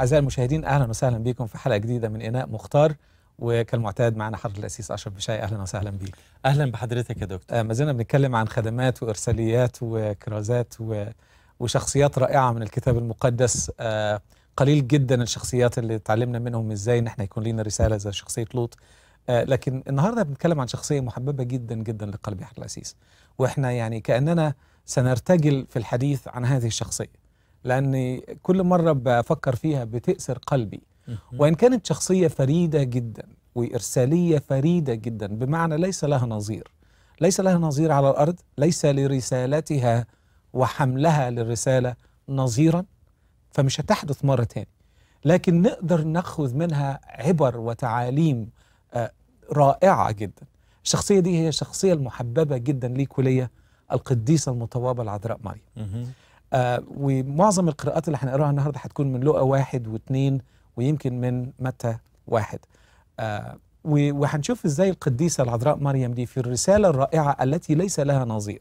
أعزائي المشاهدين أهلا وسهلا بكم في حلقة جديدة من إناء مختار وكالمعتاد معنا حضرة الأسيس أشرف بشاي أهلا وسهلا بك أهلا بحضرتك يا دكتور آه ما زلنا بنتكلم عن خدمات وإرساليات وكرازات و... وشخصيات رائعة من الكتاب المقدس آه قليل جدا الشخصيات اللي اتعلمنا منهم إزاي إن احنا يكون لنا رسالة زي شخصية لوط آه لكن النهارده بنتكلم عن شخصيه محببه جدا جدا لقلبي حضرة الاسيس واحنا يعني كاننا سنرتجل في الحديث عن هذه الشخصيه لأن كل مرة بفكر فيها بتأسر قلبي وإن كانت شخصية فريدة جدا وإرسالية فريدة جدا بمعنى ليس لها نظير ليس لها نظير على الأرض ليس لرسالتها وحملها للرسالة نظيرا فمش هتحدث مرة تاني لكن نقدر ناخذ منها عبر وتعاليم آه، رائعة جدا الشخصية دي هي الشخصية المحببة جدا ليك كلية القديسة المطوابة العذراء مريم آه ومعظم القراءات اللي هنقراها النهارده هتكون من لقا واحد واثنين ويمكن من متى واحد آه وهنشوف ازاي القديسه العذراء مريم دي في الرساله الرائعه التي ليس لها نظير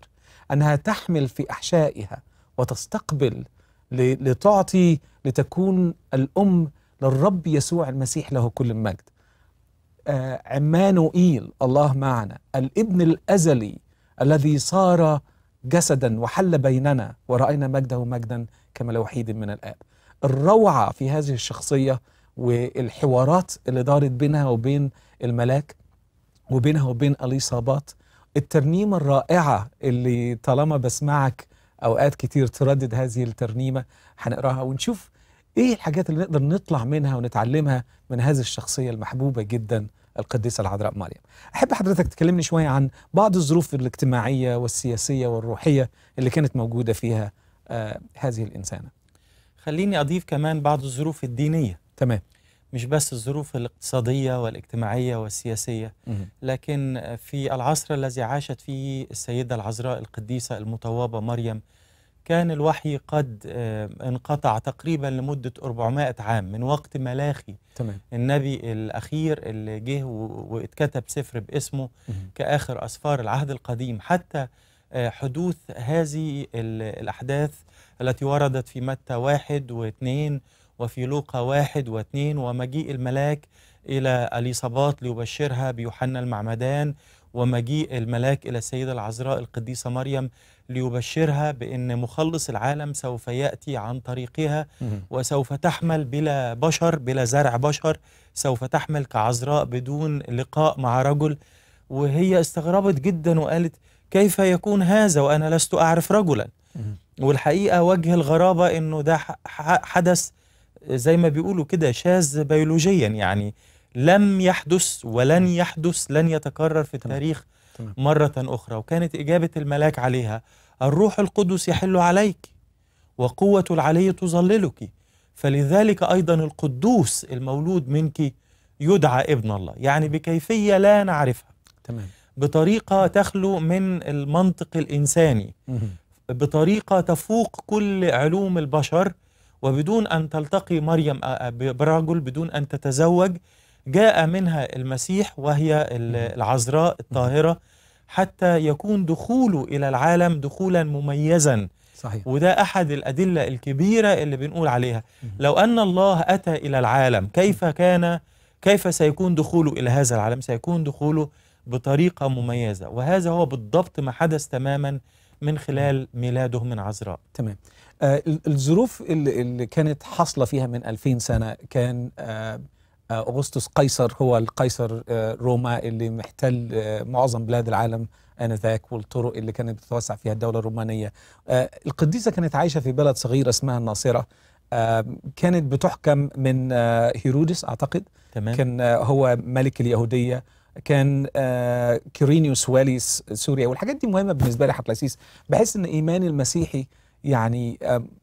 انها تحمل في احشائها وتستقبل لتعطي لتكون الام للرب يسوع المسيح له كل المجد آه عمانوئيل الله معنا الابن الازلي الذي صار جسدا وحل بيننا ورأينا مجده مجدا كما لوحيد من الآب الروعة في هذه الشخصية والحوارات اللي دارت بينها وبين الملاك وبينها وبين اليصابات الترنيمة الرائعة اللي طالما بسمعك أوقات كتير تردد هذه الترنيمة هنقراها ونشوف إيه الحاجات اللي نقدر نطلع منها ونتعلمها من هذه الشخصية المحبوبة جدا القديسة العذراء مريم أحب حضرتك تكلمني شوية عن بعض الظروف الاجتماعية والسياسية والروحية اللي كانت موجودة فيها آه، هذه الإنسانة خليني أضيف كمان بعض الظروف الدينية تمام مش بس الظروف الاقتصادية والاجتماعية والسياسية لكن في العصر الذي عاشت فيه السيدة العذراء القديسة المطوابة مريم كان الوحي قد آه، انقطع تقريبا لمدة 400 عام من وقت ملاخي تمام. النبي الأخير اللي جه واتكتب سفر باسمه كآخر أسفار العهد القديم حتى آه، حدوث هذه الأحداث التي وردت في متى واحد واثنين وفي لوقا واحد واثنين ومجيء الملاك إلى أليصابات ليبشرها بيوحنا المعمدان ومجيء الملاك إلى السيدة العذراء القديسة مريم ليبشرها بأن مخلص العالم سوف يأتي عن طريقها وسوف تحمل بلا بشر بلا زرع بشر سوف تحمل كعذراء بدون لقاء مع رجل وهي استغربت جدا وقالت كيف يكون هذا وأنا لست أعرف رجلا والحقيقة وجه الغرابة أنه ده حدث زي ما بيقولوا كده شاذ بيولوجيا يعني لم يحدث ولن يحدث لن يتكرر في التاريخ مرة أخرى وكانت إجابة الملاك عليها الروح القدس يحل عليك وقوة العلي تظللك فلذلك أيضا القدوس المولود منك يدعى ابن الله يعني بكيفية لا نعرفها تمام. بطريقة تخلو من المنطق الإنساني بطريقة تفوق كل علوم البشر وبدون أن تلتقي مريم آه، آه، برجل بدون أن تتزوج جاء منها المسيح وهي العذراء الطاهرة حتى يكون دخوله إلى العالم دخولا مميزا صحيح. وده أحد الأدلة الكبيرة اللي بنقول عليها لو أن الله أتى إلى العالم كيف كان كيف سيكون دخوله إلى هذا العالم سيكون دخوله بطريقة مميزة وهذا هو بالضبط ما حدث تماما من خلال ميلاده من عذراء تمام آه الظروف اللي كانت حاصلة فيها من 2000 سنة كان آه آه، أغسطس قيصر هو القيصر آه، روما اللي محتل آه، معظم بلاد العالم آنذاك والطرق اللي كانت بتتوسع فيها الدولة الرومانية القديسة كانت عايشة في بلد صغيرة اسمها الناصرة كانت بتحكم من هيرودس أعتقد تمام. كان هو ملك اليهودية كان كيرينيوس واليس سوريا والحاجات دي مهمة بالنسبة لي حقلسيس بحس أن إيمان المسيحي يعني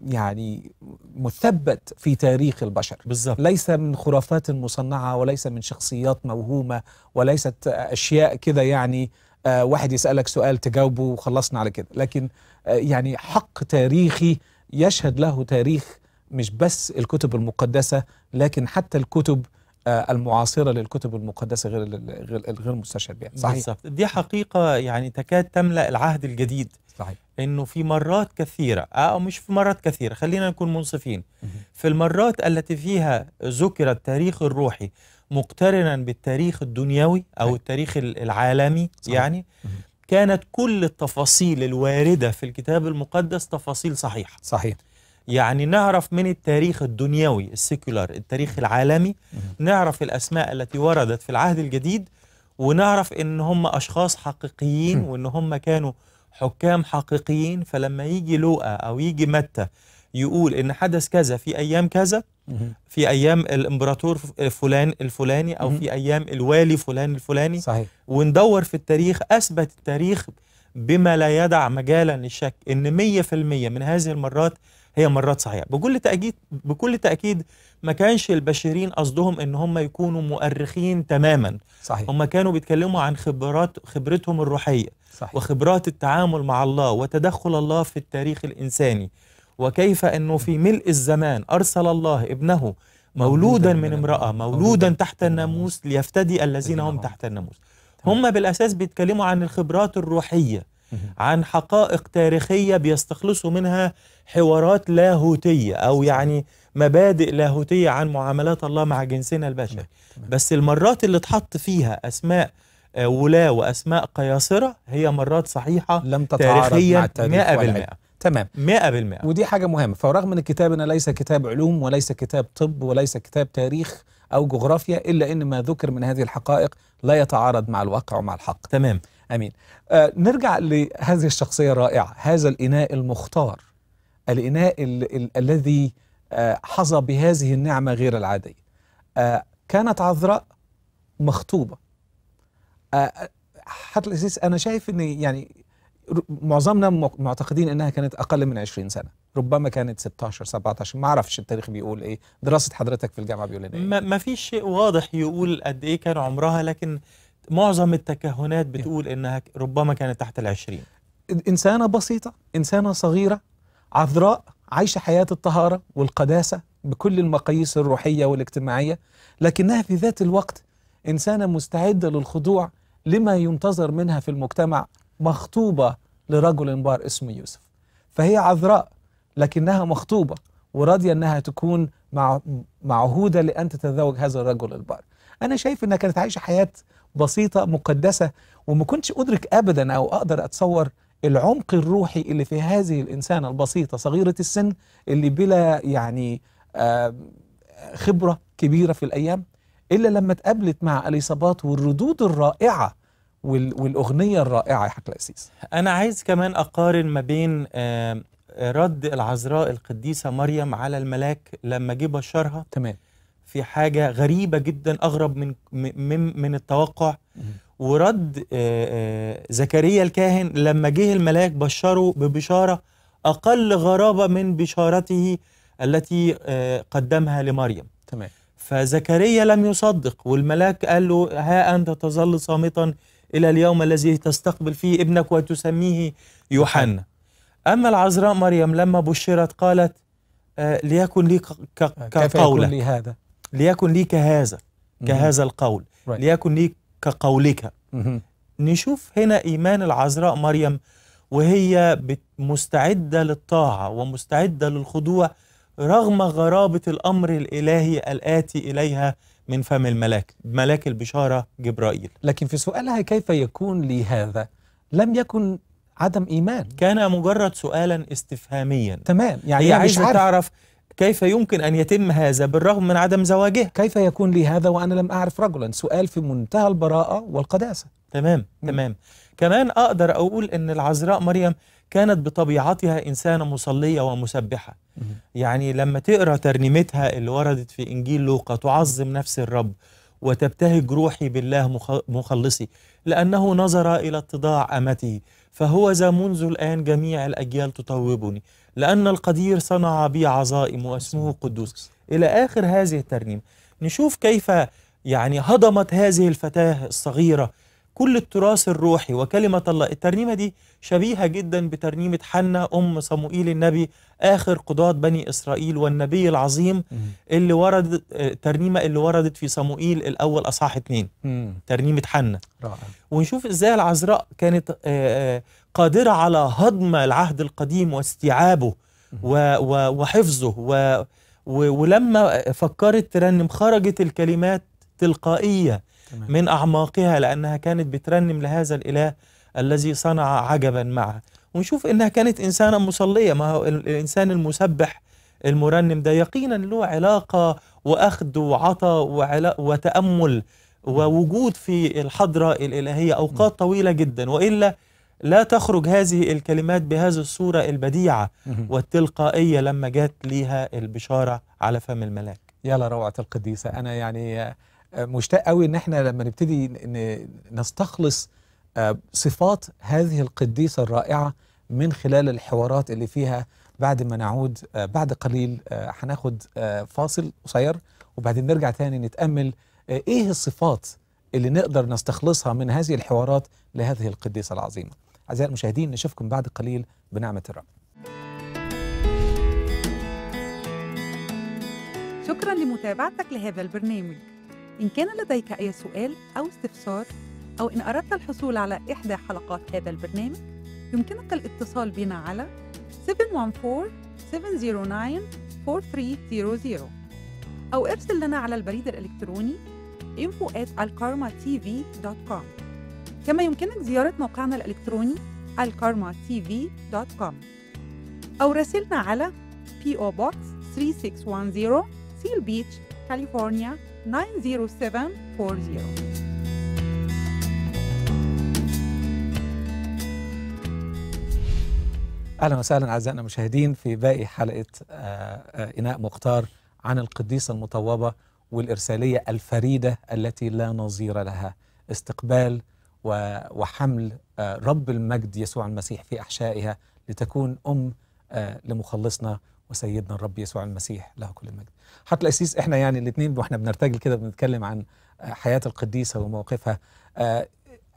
يعني مثبت في تاريخ البشر بالزبط. ليس من خرافات مصنعه وليس من شخصيات موهومه وليست اشياء كده يعني آه، واحد يسالك سؤال تجاوبه وخلصنا على كده لكن آه، يعني حق تاريخي يشهد له تاريخ مش بس الكتب المقدسه لكن حتى الكتب آه، المعاصره للكتب المقدسه غير غير المستشهد بها صحيح بالزبط. دي حقيقه يعني تكاد تملا العهد الجديد صحيح انه في مرات كثيره آه، او مش في مرات كثيره خلينا نكون منصفين في المرات التي فيها ذكر التاريخ الروحي مقترنا بالتاريخ الدنيوي او التاريخ العالمي صحيح. يعني كانت كل التفاصيل الوارده في الكتاب المقدس تفاصيل صحيحه صحيح يعني نعرف من التاريخ الدنيوي السيكولار التاريخ العالمي نعرف الاسماء التي وردت في العهد الجديد ونعرف ان هم اشخاص حقيقيين وان هم كانوا حكام حقيقيين فلما يجي لوقا أو يجي متى يقول إن حدث كذا في أيام كذا في أيام الإمبراطور فلان الفلاني أو في أيام الوالي فلان الفلاني صحيح. وندور في التاريخ أثبت التاريخ بما لا يدع مجالا للشك إن 100% من هذه المرات هي مرات صحيحه بكل تاكيد بكل تاكيد ما كانش البشرين قصدهم ان هم يكونوا مؤرخين تماما صحيح. هم كانوا بيتكلموا عن خبرات خبرتهم الروحيه صحيح. وخبرات التعامل مع الله وتدخل الله في التاريخ الانساني وكيف انه في ملء الزمان ارسل الله ابنه مولودا من امراه مولودا تحت الناموس ليفتدي الذين هم تحت الناموس هم بالاساس بيتكلموا عن الخبرات الروحيه عن حقائق تاريخية بيستخلصوا منها حوارات لاهوتية أو يعني مبادئ لاهوتية عن معاملات الله مع جنسنا البشري بس المرات اللي اتحط فيها أسماء آه، ولاة وأسماء قياصرة هي مرات صحيحة لم تتعارض تاريخيا مع التاريخ 100% تمام 100% ودي حاجة مهمة فرغم أن كتابنا ليس كتاب علوم وليس كتاب طب وليس كتاب تاريخ أو جغرافيا إلا أن ما ذكر من هذه الحقائق لا يتعارض مع الواقع ومع الحق تمام امين آه نرجع لهذه الشخصيه الرائعه هذا الاناء المختار الاناء ال ال الذي آه حظى بهذه النعمه غير العاديه آه كانت عذراء مخطوبه آه حتى الاساس انا شايف ان يعني معظمنا معتقدين انها كانت اقل من 20 سنه ربما كانت 16 17 ما اعرفش التاريخ بيقول ايه دراسه حضرتك في الجامعه بيقول ايه ما فيش شيء واضح يقول قد ايه كان عمرها لكن معظم التكهنات بتقول انها ربما كانت تحت العشرين انسانه بسيطه انسانه صغيره عذراء عايشه حياه الطهاره والقداسه بكل المقاييس الروحيه والاجتماعيه لكنها في ذات الوقت انسانه مستعده للخضوع لما ينتظر منها في المجتمع مخطوبه لرجل بار اسمه يوسف فهي عذراء لكنها مخطوبه وراضيه انها تكون مع معهوده لان تتزوج هذا الرجل البار انا شايف انها كانت عايشه حياه بسيطه مقدسه وما كنتش ادرك ابدا او اقدر اتصور العمق الروحي اللي في هذه الانسانه البسيطه صغيره السن اللي بلا يعني آه، خبره كبيره في الايام الا لما اتقابلت مع اليصابات والردود الرائعه والاغنيه الرائعه يا حق الاسيس. انا عايز كمان اقارن ما بين آه، رد العذراء القديسه مريم على الملاك لما جه بشرها تمام في حاجه غريبه جدا اغرب من من, من التوقع ورد زكريا الكاهن لما جه الملاك بشره ببشاره اقل غرابه من بشارته التي قدمها لمريم تمام فزكريا لم يصدق والملاك قال له ها انت تظل صامتا الى اليوم الذي تستقبل فيه ابنك وتسميه يوحنا اما العذراء مريم لما بشرت قالت ليكن لي كقولك هذا ليكن لي كهذا كهذا القول ليكن لي كقولك نشوف هنا إيمان العذراء مريم وهي مستعدة للطاعة ومستعدة للخضوع رغم غرابة الأمر الإلهي الآتي إليها من فم الملاك ملاك البشارة جبرائيل لكن في سؤالها كيف يكون لي هذا لم يكن عدم إيمان كان مجرد سؤالا استفهاميا تمام يعني هي عايزة تعرف كيف يمكن أن يتم هذا بالرغم من عدم زواجها كيف يكون لي هذا وأنا لم أعرف رجلا سؤال في منتهى البراءة والقداسة تمام م. تمام كمان أقدر أقول أن العذراء مريم كانت بطبيعتها إنسانة مصلية ومسبحة م. يعني لما تقرأ ترنيمتها اللي وردت في إنجيل لوقا تعظم نفس الرب وتبتهج روحي بالله مخلصي لأنه نظر إلى اتضاع أمته فهو ذا منذ الآن جميع الأجيال تطوبني لأن القدير صنع بي عظائم واسمه قدوس إلى آخر هذه الترنيمة نشوف كيف يعني هضمت هذه الفتاة الصغيرة كل التراث الروحي وكلمة الله الترنيمة دي شبيهة جدا بترنيمة حنة أم صموئيل النبي آخر قضاة بني إسرائيل والنبي العظيم اللي ورد الترنيمة آه، اللي وردت في صموئيل الأول أصحاح اثنين ترنيمة حنة رائع. ونشوف إزاي العذراء كانت آه، آه، قادرة على هضم العهد القديم واستيعابه وحفظه ولما فكرت ترنم خرجت الكلمات تلقائية من أعماقها لأنها كانت بترنم لهذا الإله الذي صنع عجبا معها ونشوف إنها كانت إنسانة مصلية ما هو الإنسان المسبح المرنم ده يقينا له علاقة وأخذ وعطى وتأمل ووجود في الحضرة الإلهية أوقات طويلة جدا وإلا لا تخرج هذه الكلمات بهذه الصورة البديعة والتلقائية لما جات ليها البشارة على فم الملاك يا لروعة القديسة أنا يعني مشتاق قوي ان احنا لما نبتدي نستخلص آه، صفات هذه القديسه الرائعه من خلال الحوارات اللي فيها بعد ما نعود آه، بعد قليل آه، هناخد فاصل قصير وبعدين نرجع تاني نتامل ايه الصفات اللي نقدر نستخلصها من هذه الحوارات لهذه القديسه العظيمه. اعزائي المشاهدين نشوفكم بعد قليل بنعمه الرب. شكرا لمتابعتك لهذا البرنامج. إن كان لديك أي سؤال أو استفسار أو إن أردت الحصول على إحدى حلقات هذا البرنامج يمكنك الاتصال بنا على 714-709-4300 أو ارسل لنا على البريد الإلكتروني alkarmatv.com كما يمكنك زيارة موقعنا الإلكتروني alkarmatv.com أو راسلنا على PO Box 3610 Seal Beach, California اهلا وسهلا اعزائنا المشاهدين في باقي حلقه آه، آه، اناء مختار عن القديسه المطوبه والارساليه الفريده التي لا نظير لها استقبال وحمل آه، رب المجد يسوع المسيح في احشائها لتكون ام لمخلصنا وسيدنا الرب يسوع المسيح له كل المجد حتى الأسيس احنا يعني الاثنين واحنا بنرتجل كده بنتكلم عن آه، حياه القديسه ومواقفها آه،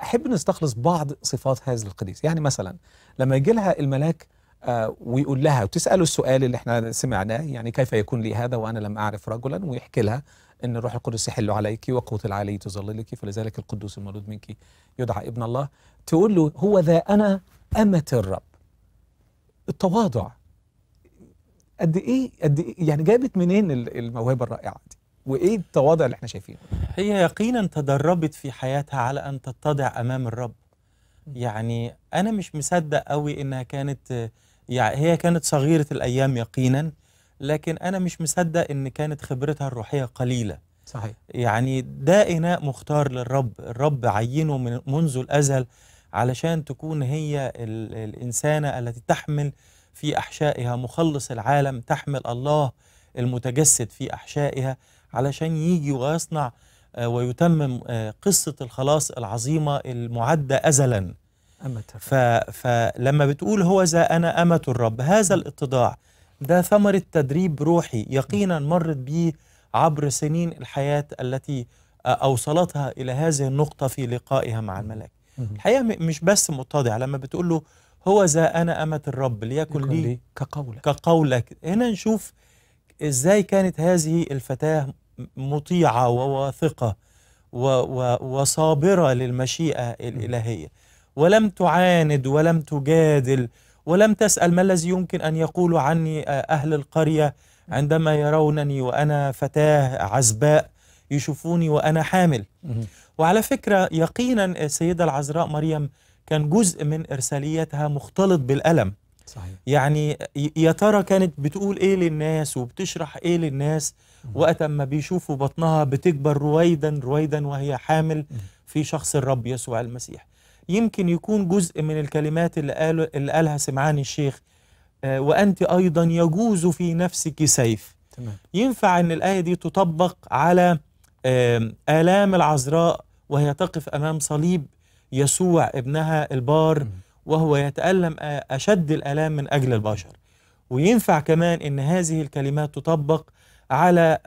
احب نستخلص بعض صفات هذا القديس يعني مثلا لما يجي لها الملاك آه، ويقول لها وتساله السؤال اللي احنا سمعناه يعني كيف يكون لي هذا وانا لم اعرف رجلا ويحكي لها ان الروح القدس يحل عليك وقوت العلي تظللك فلذلك القدوس المولود منك يدعى ابن الله تقول له هو ذا انا امه الرب التواضع قد ايه قد إيه يعني جابت منين الموهبه الرائعه دي وايه التواضع اللي احنا شايفينه هي يقينا تدربت في حياتها على ان تتضع امام الرب يعني انا مش مصدق قوي انها كانت يعني هي كانت صغيره الايام يقينا لكن انا مش مصدق ان كانت خبرتها الروحيه قليله صحيح يعني ده اناء مختار للرب الرب عينه من منذ الازل علشان تكون هي الانسانه التي تحمل في أحشائها مخلص العالم تحمل الله المتجسد في أحشائها علشان يجي ويصنع آه، ويتمم آه، قصة الخلاص العظيمة المعدة أزلا أمة ف... فلما بتقول هو ذا أنا أمة الرب هذا الاتضاع ده ثمرة تدريب روحي يقينا مرت به عبر سنين الحياة التي آه، أوصلتها إلى هذه النقطة في لقائها مع الملاك الحقيقة مش بس متضع لما بتقول له هو ذا أنا أمة الرب ليكن لي, كقولك كقولك هنا نشوف إزاي كانت هذه الفتاة مطيعة وواثقة وصابرة للمشيئة الإلهية ولم تعاند ولم تجادل ولم تسأل ما الذي يمكن أن يقول عني آه، أهل القرية عندما يرونني وأنا فتاة عزباء يشوفوني وأنا حامل وعلى فكرة يقينا السيدة آه، العذراء مريم كان جزء من إرساليتها مختلط بالألم صحيح. يعني يا ترى كانت بتقول ايه للناس وبتشرح ايه للناس وقت ما بيشوفوا بطنها بتكبر رويدا رويدا وهي حامل في شخص الرب يسوع المسيح يمكن يكون جزء من الكلمات اللي, قاله اللي قالها سمعان الشيخ آه، وأنت أيضا يجوز في نفسك سيف تمام. ينفع أن الآية دي تطبق على آلام العذراء وهي تقف أمام صليب يسوع ابنها البار وهو يتألم أشد الآلام من أجل البشر وينفع كمان أن هذه الكلمات تطبق على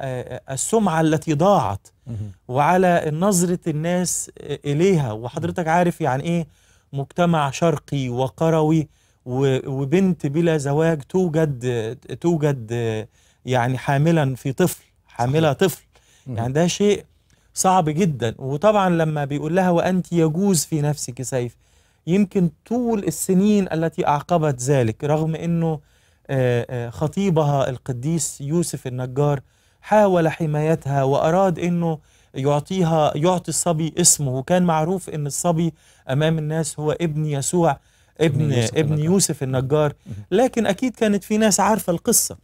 السمعة التي ضاعت وعلى نظرة الناس إليها وحضرتك عارف يعني إيه مجتمع شرقي وقروي وبنت بلا زواج توجد توجد يعني حاملا في طفل حاملة طفل يعني ده شيء صعب جدا وطبعا لما بيقول لها وأنت يجوز في نفسك سيف يمكن طول السنين التي أعقبت ذلك رغم أنه آه، آه، خطيبها القديس يوسف النجار حاول حمايتها وأراد أنه يعطيها يعطي الصبي اسمه وكان معروف أن الصبي أمام الناس هو ابن يسوع ابن ابن يوسف النجار لكن أكيد كانت في ناس عارفة القصة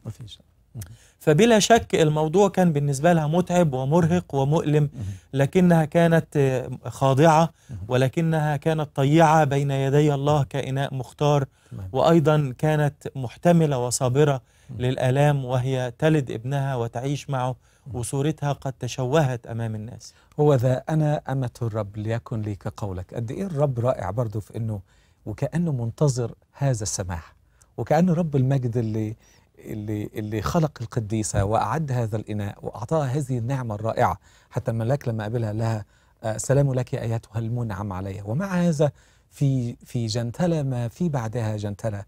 فبلا شك الموضوع كان بالنسبة لها متعب ومرهق ومؤلم لكنها كانت خاضعة ولكنها كانت طيعة بين يدي الله كإناء مختار وأيضا كانت محتملة وصابرة للآلام وهي تلد ابنها وتعيش معه وصورتها قد تشوهت أمام الناس هو ذا أنا أمة الرب ليكن لي كقولك قد إيه الرب رائع برضه في أنه وكأنه منتظر هذا السماح وكأنه رب المجد اللي اللي اللي خلق القديسه واعد هذا الاناء واعطاها هذه النعمه الرائعه حتى الملاك لما قابلها لها أه، سلام لك ايتها المنعم عليها ومع هذا في في جنتلة ما في بعدها جنتلة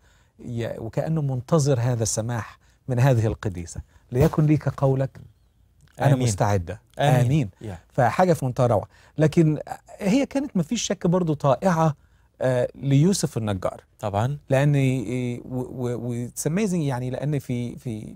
وكأنه منتظر هذا السماح من هذه القديسة ليكن ليك قولك أنا آمين. مستعدة آمين, آمين. فحاجة في منتهى لكن هي كانت ما فيش شك برضو طائعة آه، ليوسف النجار طبعا لان وسميزنج اميزنج يعني لان في في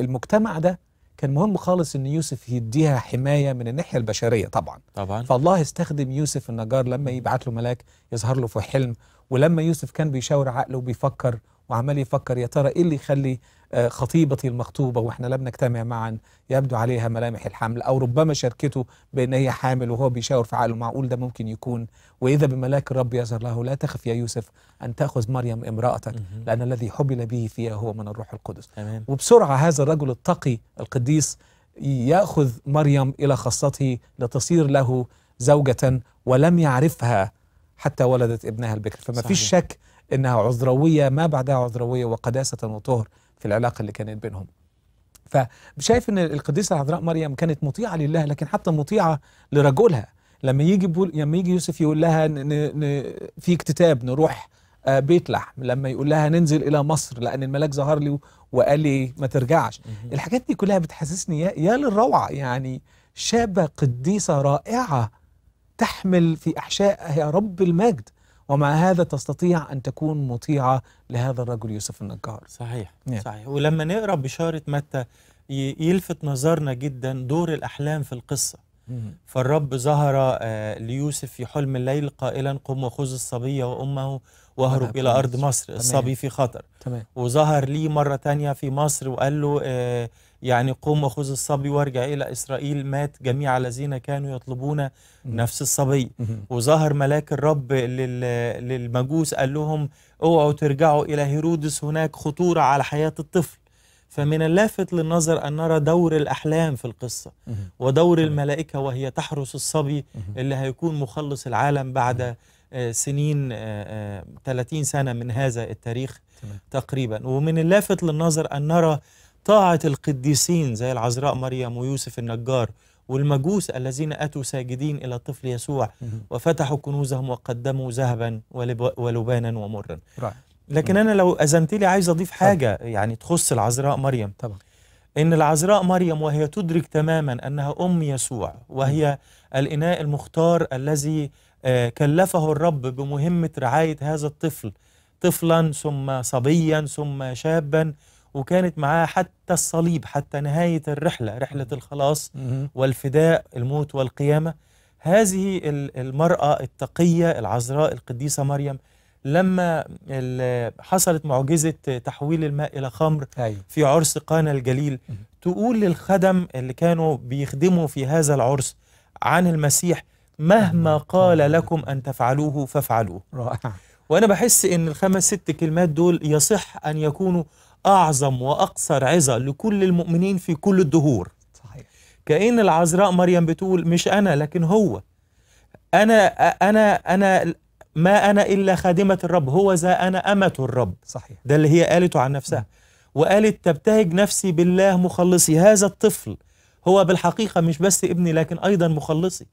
المجتمع ده كان مهم خالص ان يوسف يديها حمايه من الناحيه البشريه طبعا طبعا فالله استخدم يوسف النجار لما يبعت له ملاك يظهر له في حلم ولما يوسف كان بيشاور عقله وبيفكر وعمال يفكر يا ترى ايه اللي يخلي آه، خطيبتي المخطوبة وإحنا لم نجتمع معا يبدو عليها ملامح الحمل أو ربما شركته بأن هي حامل وهو بيشاور في عقله معقول ده ممكن يكون وإذا بملاك الرب يظهر له لا تخف يا يوسف أن تأخذ مريم امرأتك لأن الذي حبل به فيها هو من الروح القدس أمين. وبسرعة هذا الرجل التقي القديس يأخذ مريم إلى خاصته لتصير له زوجة ولم يعرفها حتى ولدت ابنها البكر فما فيش شك إنها عذروية ما بعدها عذروية وقداسة وطهر في العلاقة اللي كانت بينهم فشايف ان القديسه العذراء مريم كانت مطيعه لله لكن حتى مطيعه لرجلها لما يجي بول لما يجي يوسف يقول لها ن... ن... في اكتتاب نروح آه، بيت لحم لما يقول لها ننزل الى مصر لان الملاك ظهر لي وقال لي ما ترجعش الحاجات دي كلها بتحسسني يا, يا للروعه يعني شابه قديسه رائعه تحمل في احشائها يا رب المجد ومع هذا تستطيع أن تكون مطيعة لهذا الرجل يوسف النجار صحيح نعم. صحيح ولما نقرأ بشارة متى يلفت نظرنا جدا دور الأحلام في القصة فالرب ظهر آه، ليوسف في حلم الليل قائلا قم وخذ الصبية وأمه واهرب إلى أرض مصر تمام. الصبي في خطر تمام. وظهر لي مرة تانية في مصر وقال له آه يعني قم وخذ الصبي وارجع إلى إسرائيل مات جميع الذين كانوا يطلبون نفس الصبي وظهر ملاك الرب للمجوس قال لهم اوعوا ترجعوا إلى هيرودس هناك خطورة على حياة الطفل فمن اللافت للنظر أن نرى دور الأحلام في القصة ودور الملائكة وهي تحرس الصبي اللي هيكون مخلص العالم بعد آه، سنين 30 آه، آه، سنة من هذا التاريخ تقريبا ومن اللافت للنظر أن نرى طاعة القديسين زي العذراء مريم ويوسف النجار والمجوس الذين أتوا ساجدين إلى الطفل يسوع وفتحوا كنوزهم وقدموا ذهبا ولبانا ومرا لكن أنا لو أذنت لي عايز أضيف حاجة يعني تخص العذراء مريم طبعا إن العذراء مريم وهي تدرك تماما أنها أم يسوع وهي الإناء المختار الذي آه، كلفه الرب بمهمة رعاية هذا الطفل طفلا ثم صبيا ثم شابا وكانت معاه حتى الصليب حتى نهاية الرحلة رحلة الخلاص والفداء الموت والقيامة هذه المرأة التقية العذراء القديسة مريم لما حصلت معجزة تحويل الماء إلى خمر في عرس قانا الجليل تقول للخدم اللي كانوا بيخدموا في هذا العرس عن المسيح مهما قال لكم أن تفعلوه فافعلوه وأنا بحس إن الخمس ست كلمات دول يصح أن يكونوا أعظم وأقصر عظة لكل المؤمنين في كل الدهور صحيح. كأن العذراء مريم بتقول مش أنا لكن هو أنا أنا أنا ما أنا إلا خادمة الرب هو ذا أنا أمة الرب صحيح ده اللي هي قالته عن نفسها وقالت تبتهج نفسي بالله مخلصي هذا الطفل هو بالحقيقة مش بس ابني لكن أيضا مخلصي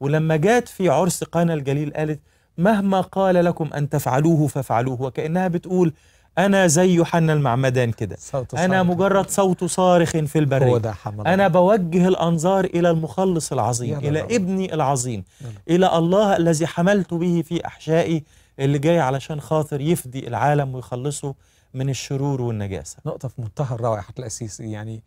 ولما جات في عرس قانا الجليل قالت مهما قال لكم أن تفعلوه فافعلوه وكأنها بتقول انا زي يوحنا المعمدان كده انا مجرد صوت صارخ في البريه هو ده انا بوجه الانظار الى المخلص العظيم الى رب. ابني العظيم الى الله الذي حملت به في احشائي اللي جاي علشان خاطر يفدي العالم ويخلصه من الشرور والنجاسه نقطه في منتهى الروعه الاسيس يعني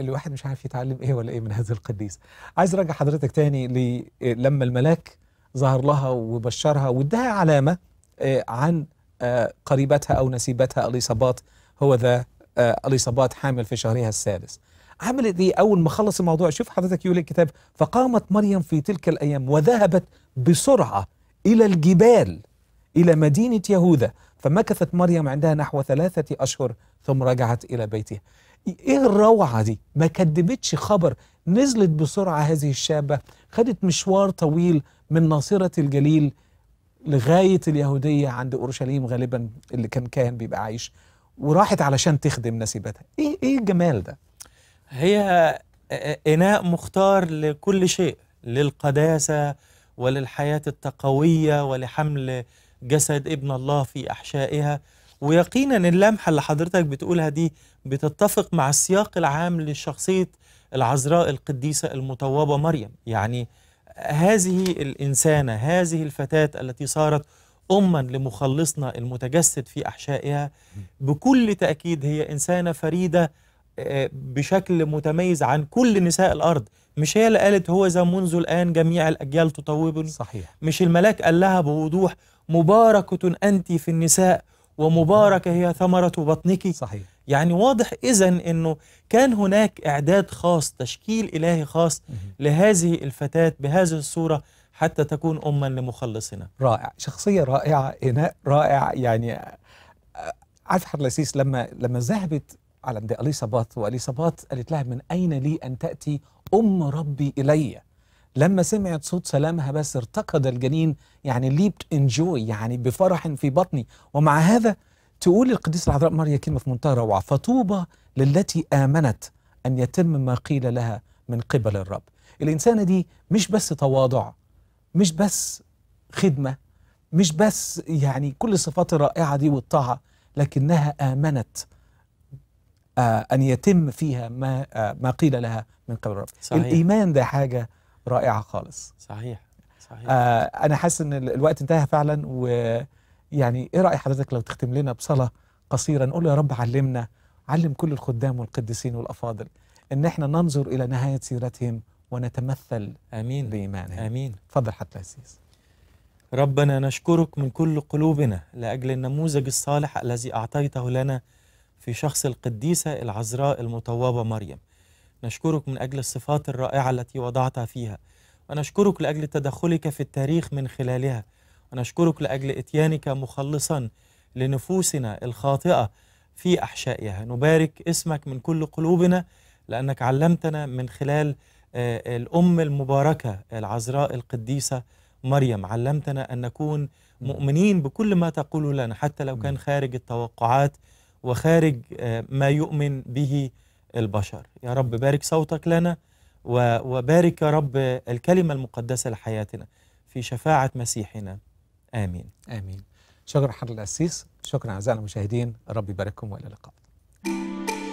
الواحد مش عارف يتعلم ايه ولا ايه من هذا القديس عايز ارجع حضرتك تاني ل... لما الملاك ظهر لها وبشرها واداها علامه آه، عن آه، قريبتها أو نسيبتها أليصابات هو ذا آه، أليصابات حامل في شهرها السادس عملت ايه اول ما خلص الموضوع شوف حضرتك يقول الكتاب فقامت مريم في تلك الايام وذهبت بسرعه الى الجبال الى مدينه يهوذا فمكثت مريم عندها نحو ثلاثه اشهر ثم رجعت الى بيتها ايه الروعه دي ما كدبتش خبر نزلت بسرعه هذه الشابه خدت مشوار طويل من ناصره الجليل لغايه اليهوديه عند اورشليم غالبا اللي كان كاهن بيبقى عايش وراحت علشان تخدم نسيبتها ايه ايه الجمال ده هي اناء مختار لكل شيء للقداسه وللحياه التقويه ولحمل جسد ابن الله في احشائها ويقينا اللمحه اللي حضرتك بتقولها دي بتتفق مع السياق العام لشخصيه العذراء القديسه المطوبه مريم يعني هذه الإنسانة هذه الفتاة التي صارت أما لمخلصنا المتجسد في أحشائها بكل تأكيد هي إنسانة فريدة آه، بشكل متميز عن كل نساء الأرض مش هي اللي قالت هو ذا منذ الآن جميع الأجيال تطوبني صحيح مش الملاك قال لها بوضوح مباركة أنت في النساء ومباركة هي ثمرة بطنك صحيح يعني واضح إذا أنه كان هناك إعداد خاص تشكيل إلهي خاص لهذه الفتاة بهذه الصورة حتى تكون أما لمخلصنا رائع شخصية رائعة إناء رائع يعني آه، عارف حرلسيس لما لما ذهبت على عند اليصابات واليصابات قالت لها من اين لي ان تاتي ام ربي الي لما سمعت صوت سلامها بس ارتقد الجنين يعني ليبت انجوي يعني بفرح في بطني ومع هذا تقول القديسة العذراء مريم كلمة في منتهى روعة فطوبى للتي آمنت أن يتم ما قيل لها من قبل الرب الإنسانة دي مش بس تواضع مش بس خدمة مش بس يعني كل الصفات الرائعة دي والطاعة لكنها آمنت آه أن يتم فيها ما آه ما قيل لها من قبل الرب صحيح. الإيمان ده حاجة رائعة خالص صحيح صحيح آه أنا حاسس إن الوقت انتهى فعلا و يعني ايه راي حضرتك لو تختم لنا بصلاه قصيره نقول يا رب علمنا علم كل الخدام والقديسين والافاضل ان احنا ننظر الى نهايه سيرتهم ونتمثل امين بايمانهم امين اتفضل حتى عزيز ربنا نشكرك من كل قلوبنا لاجل النموذج الصالح الذي اعطيته لنا في شخص القديسه العذراء المطوبه مريم نشكرك من اجل الصفات الرائعه التي وضعتها فيها ونشكرك لاجل تدخلك في التاريخ من خلالها ونشكرك لأجل إتيانك مخلصا لنفوسنا الخاطئة في أحشائها نبارك اسمك من كل قلوبنا لأنك علمتنا من خلال آه، الأم المباركة العذراء القديسة مريم علمتنا أن نكون مؤمنين بكل ما تقول لنا حتى لو كان خارج التوقعات وخارج آه، ما يؤمن به البشر يا رب بارك صوتك لنا وبارك يا رب الكلمة المقدسة لحياتنا في شفاعة مسيحنا آمين آمين شكرا حضر الأسيس شكرا أعزائنا المشاهدين ربي يبارككم وإلى اللقاء